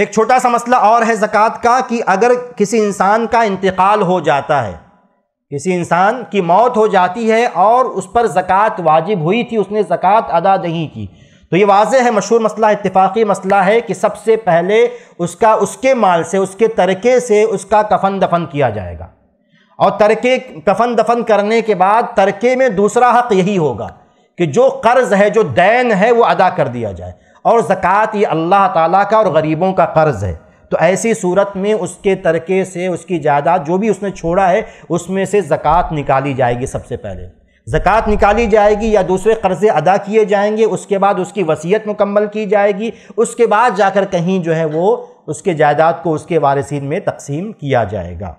एक छोटा सा मसला और है ज़क़़त का कि अगर किसी इंसान का इंतकाल हो जाता है किसी इंसान की मौत हो जाती है और उस पर ज़क़़त वाजिब हुई थी उसने ज़क़़त अदा नहीं की तो ये वाज है मशहूर मसला इतफाक़ी मसला है कि सबसे पहले उसका उसके माल से उसके तरके से उसका कफन दफन किया जाएगा और तरके कफन दफन करने के बाद तरके में दूसरा हक़ यही होगा कि जो कर्ज़ है जो दैन है वो अदा कर दिया जाए और ज़क़़त ये अल्लाह ताला का और गरीबों का कर्ज़ है तो ऐसी सूरत में उसके तरके से उसकी जायदाद जो भी उसने छोड़ा है उसमें से ज़क़़त निकाली जाएगी सबसे पहले ज़क़़त निकाली जाएगी या दूसरे कर्ज़े अदा किए जाएंगे उसके बाद उसकी वसीयत मुकम्मल की जाएगी उसके बाद जाकर कहीं जो है वो उसके जायदाद को उसके वारसीन में तकसीम किया जाएगा